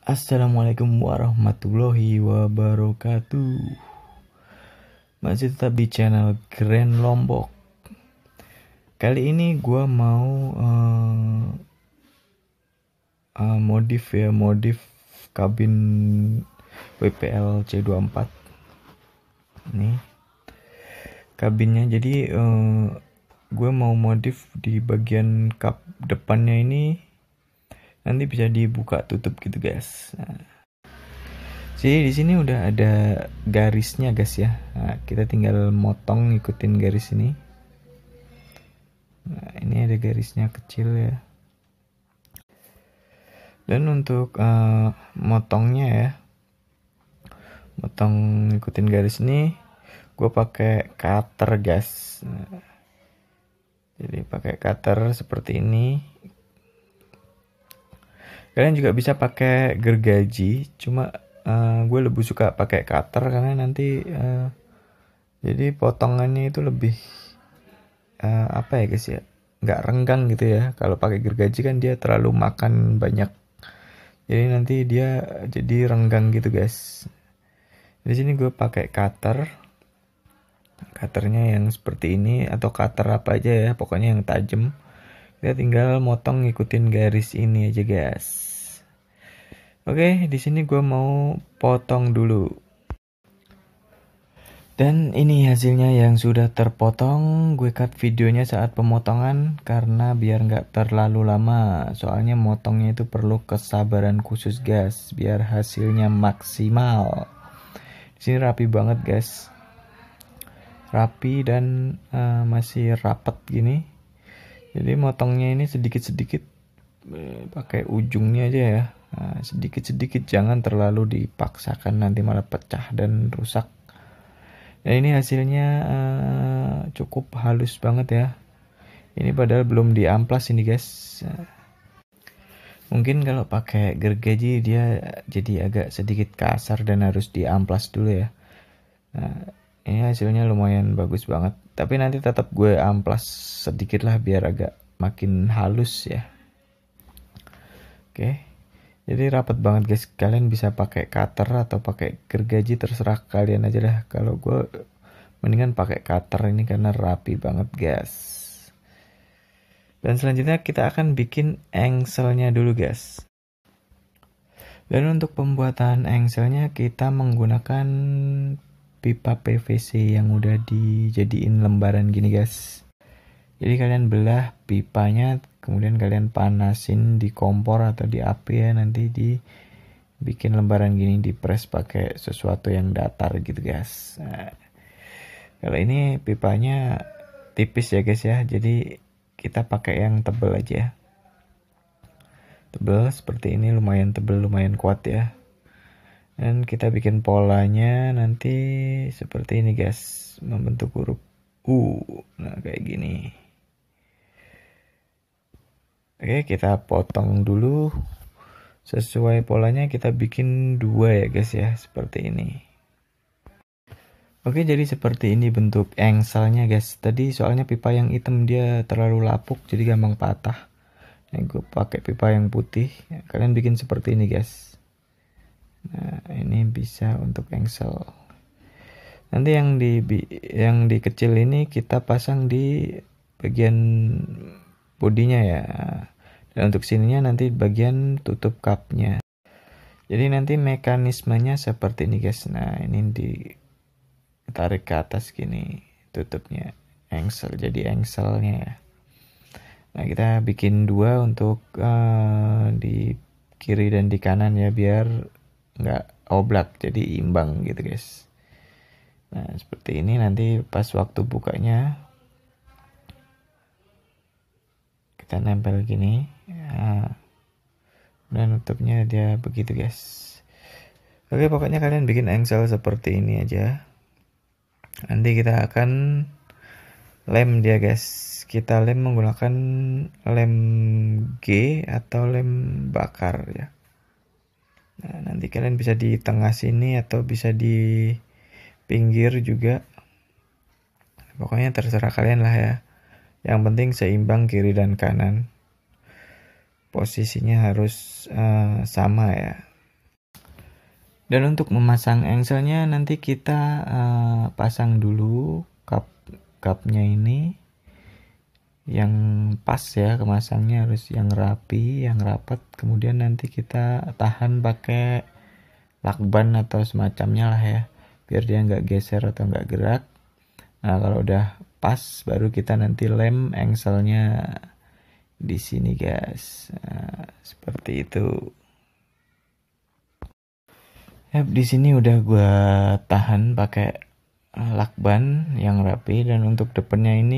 Assalamualaikum warahmatullahi wabarakatuh Masih tetap di channel Grand Lombok Kali ini gue mau uh, uh, modif ya modif kabin WPL C24 Nih kabinnya jadi uh, eh, gue mau modif di bagian kap depannya ini nanti bisa dibuka tutup gitu guys nah. jadi di sini udah ada garisnya guys ya nah, kita tinggal motong ngikutin garis ini nah, ini ada garisnya kecil ya dan untuk uh, motongnya ya motong ngikutin garis ini gue pakai cutter guys nah, jadi pakai cutter seperti ini Kalian juga bisa pakai gergaji, cuma uh, gue lebih suka pakai cutter karena nanti uh, jadi potongannya itu lebih uh, apa ya guys ya, nggak renggang gitu ya. Kalau pakai gergaji kan dia terlalu makan banyak, jadi nanti dia jadi renggang gitu guys. Di sini gue pakai cutter cutternya yang seperti ini atau cutter apa aja ya pokoknya yang tajam kita tinggal motong ngikutin garis ini aja guys. Oke, di sini gue mau potong dulu. Dan ini hasilnya yang sudah terpotong. Gue cut videonya saat pemotongan karena biar nggak terlalu lama. Soalnya motongnya itu perlu kesabaran khusus guys, biar hasilnya maksimal. Di sini rapi banget guys, rapi dan uh, masih rapet gini jadi motongnya ini sedikit-sedikit pakai ujungnya aja ya nah, sedikit-sedikit nah, jangan terlalu dipaksakan nanti malah pecah dan rusak Nah ini hasilnya uh, cukup halus banget ya ini padahal belum diamplas ini guys mungkin kalau pakai gergaji dia jadi agak sedikit kasar dan harus diamplas dulu ya nah, ini iya, hasilnya lumayan bagus banget tapi nanti tetap gue amplas sedikit lah biar agak makin halus ya oke jadi rapat banget guys kalian bisa pakai cutter atau pakai gergaji terserah kalian aja lah kalau gue mendingan pakai cutter ini karena rapi banget guys dan selanjutnya kita akan bikin engselnya dulu guys dan untuk pembuatan engselnya kita menggunakan pipa PVC yang udah dijadiin lembaran gini guys jadi kalian belah pipanya kemudian kalian panasin di kompor atau di api ya nanti di bikin lembaran gini di press pakai sesuatu yang datar gitu guys nah, kalau ini pipanya tipis ya guys ya jadi kita pakai yang tebel aja ya. tebel seperti ini lumayan tebel lumayan kuat ya dan kita bikin polanya nanti seperti ini guys membentuk huruf U nah kayak gini oke kita potong dulu sesuai polanya kita bikin dua ya guys ya seperti ini Oke jadi seperti ini bentuk engselnya guys Tadi soalnya pipa yang hitam dia terlalu lapuk jadi gampang patah Nah gue pakai pipa yang putih Kalian bikin seperti ini guys Nah, ini bisa untuk engsel. Nanti yang di yang di kecil ini kita pasang di bagian bodinya ya. Dan untuk sininya nanti bagian tutup cupnya. Jadi nanti mekanismenya seperti ini guys. Nah, ini ditarik ke atas gini tutupnya engsel. Jadi engselnya ya. Nah, kita bikin dua untuk uh, di kiri dan di kanan ya biar nggak oblak jadi imbang gitu guys nah seperti ini nanti pas waktu bukanya kita nempel gini nah, dan nutupnya dia begitu guys oke pokoknya kalian bikin engsel seperti ini aja nanti kita akan lem dia guys kita lem menggunakan lem G atau lem bakar ya Nah, nanti kalian bisa di tengah sini atau bisa di pinggir juga. Pokoknya terserah kalian lah ya. Yang penting seimbang kiri dan kanan. Posisinya harus uh, sama ya. Dan untuk memasang engselnya nanti kita uh, pasang dulu cup cupnya ini yang pas ya kemasannya harus yang rapi yang rapat kemudian nanti kita tahan pakai lakban atau semacamnya lah ya biar dia nggak geser atau nggak gerak nah kalau udah pas baru kita nanti lem engselnya di sini guys nah, seperti itu Yap, di sini udah gue tahan pakai lakban yang rapi dan untuk depannya ini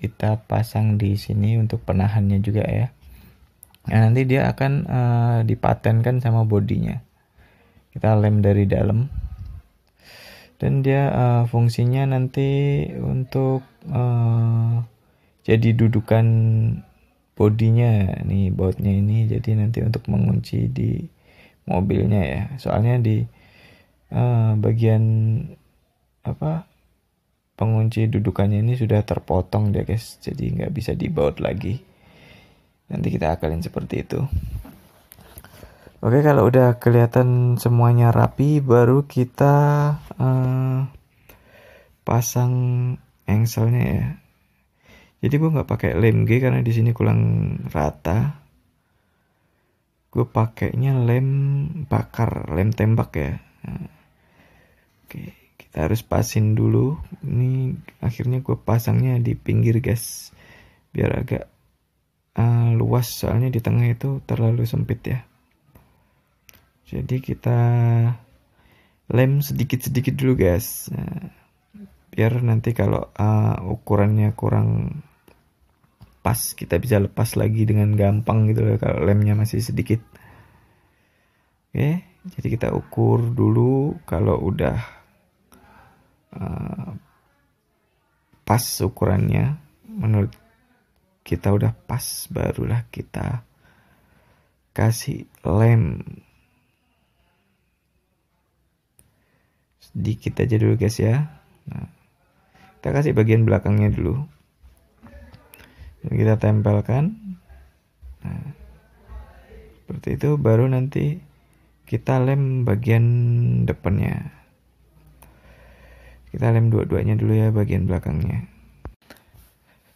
kita pasang di sini untuk penahannya juga ya nah, nanti dia akan uh, dipatenkan sama bodinya kita lem dari dalam dan dia uh, fungsinya nanti untuk uh, jadi dudukan bodinya nih bautnya ini jadi nanti untuk mengunci di mobilnya ya soalnya di uh, bagian apa pengunci dudukannya ini sudah terpotong dia guys jadi nggak bisa dibaut lagi nanti kita akalin seperti itu oke kalau udah kelihatan semuanya rapi baru kita uh, pasang engselnya ya jadi gue nggak pakai lem G karena di sini kurang rata gue pakainya lem bakar lem tembak ya nah, oke okay kita harus pasin dulu ini akhirnya gue pasangnya di pinggir guys biar agak uh, luas soalnya di tengah itu terlalu sempit ya jadi kita lem sedikit-sedikit dulu guys eh, biar nanti kalau uh, ukurannya kurang pas kita bisa lepas lagi dengan gampang gitu loh kalau lemnya masih sedikit oke okay, jadi kita ukur dulu kalau udah Eh, pas ukurannya menurut kita udah pas barulah kita kasih lem sedikit aja dulu guys ya nah, kita kasih bagian belakangnya dulu kita tempelkan nah, seperti itu baru nanti kita lem bagian depannya kita lem dua-duanya dulu ya bagian belakangnya.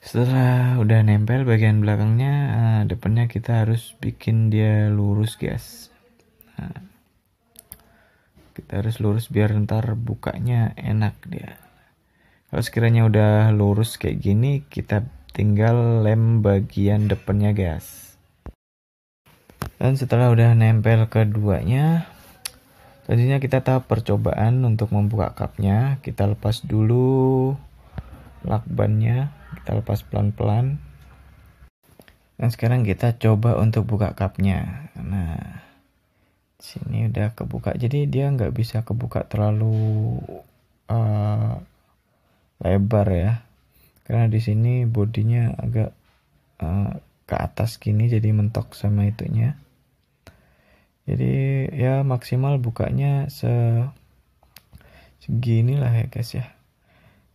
Setelah udah nempel bagian belakangnya, eh, depannya kita harus bikin dia lurus guys. Nah, kita harus lurus biar ntar bukanya enak dia. Kalau sekiranya udah lurus kayak gini, kita tinggal lem bagian depannya guys. Dan setelah udah nempel keduanya, Selanjutnya kita tahap percobaan untuk membuka kapnya Kita lepas dulu lakbannya. Kita lepas pelan-pelan. Dan sekarang kita coba untuk buka kapnya Nah, sini udah kebuka. Jadi dia nggak bisa kebuka terlalu uh, lebar ya. Karena di sini bodinya agak uh, ke atas gini jadi mentok sama itunya jadi ya maksimal bukanya se segini lah ya guys ya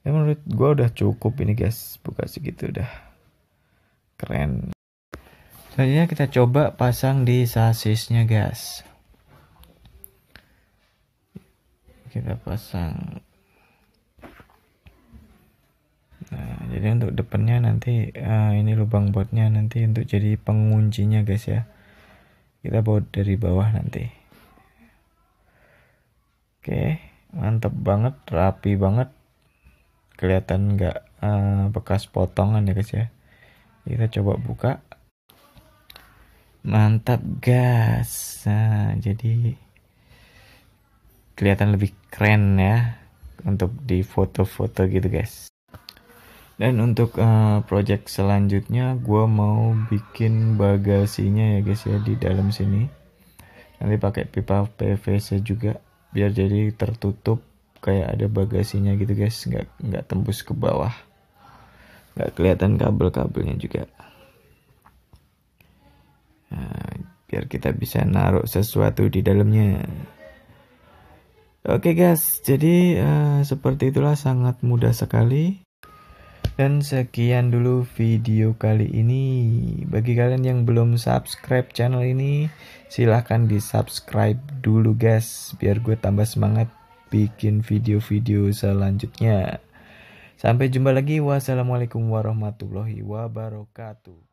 ya menurut gue udah cukup ini guys buka segitu udah keren selanjutnya kita coba pasang di sasisnya guys kita pasang nah jadi untuk depannya nanti uh, ini lubang botnya nanti untuk jadi penguncinya guys ya kita bawa dari bawah nanti oke mantap banget rapi banget kelihatan nggak uh, bekas potongan ya guys ya kita coba buka mantap gas nah jadi kelihatan lebih keren ya untuk di foto-foto gitu guys dan untuk uh, project selanjutnya gue mau bikin bagasinya ya guys ya di dalam sini nanti pakai pipa PVC juga biar jadi tertutup kayak ada bagasinya gitu guys nggak nggak tembus ke bawah nggak kelihatan kabel-kabelnya juga nah, biar kita bisa naruh sesuatu di dalamnya oke okay guys jadi uh, seperti itulah sangat mudah sekali dan sekian dulu video kali ini. Bagi kalian yang belum subscribe channel ini, silahkan di subscribe dulu guys. Biar gue tambah semangat bikin video-video selanjutnya. Sampai jumpa lagi. Wassalamualaikum warahmatullahi wabarakatuh.